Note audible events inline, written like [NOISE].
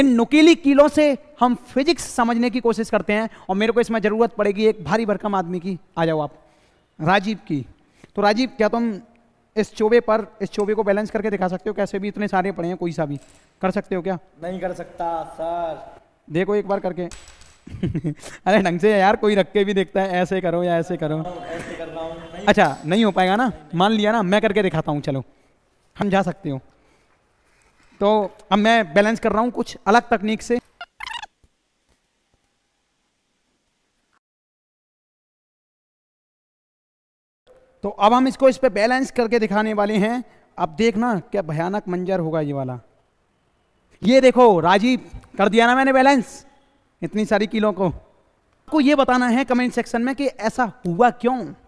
इन नुकीली कीलों से हम फिजिक्स समझने की कोशिश करते हैं और मेरे को इसमें ज़रूरत पड़ेगी एक भारी भरकम आदमी की आ जाओ आप राजीव की तो राजीव क्या तुम इस चोबे पर इस चोबे को बैलेंस करके दिखा सकते हो कैसे भी इतने सारे पड़े हैं कोई सा भी कर सकते हो क्या नहीं कर सकता सर देखो एक बार करके [LAUGHS] अरे ढंग से यार कोई रख के भी देखता है ऐसे करो या ऐसे करो हाँ, ऐसे कर रहा अच्छा नहीं हो पाएगा ना मान लिया ना मैं करके दिखाता हूँ चलो हम जा सकते हो तो अब मैं बैलेंस कर रहा हूं कुछ अलग तकनीक से तो अब हम इसको इस पर बैलेंस करके दिखाने वाले हैं अब देखना क्या भयानक मंजर होगा ये वाला ये देखो राजीव कर दिया ना मैंने बैलेंस इतनी सारी किलो को आपको ये बताना है कमेंट सेक्शन में कि ऐसा हुआ क्यों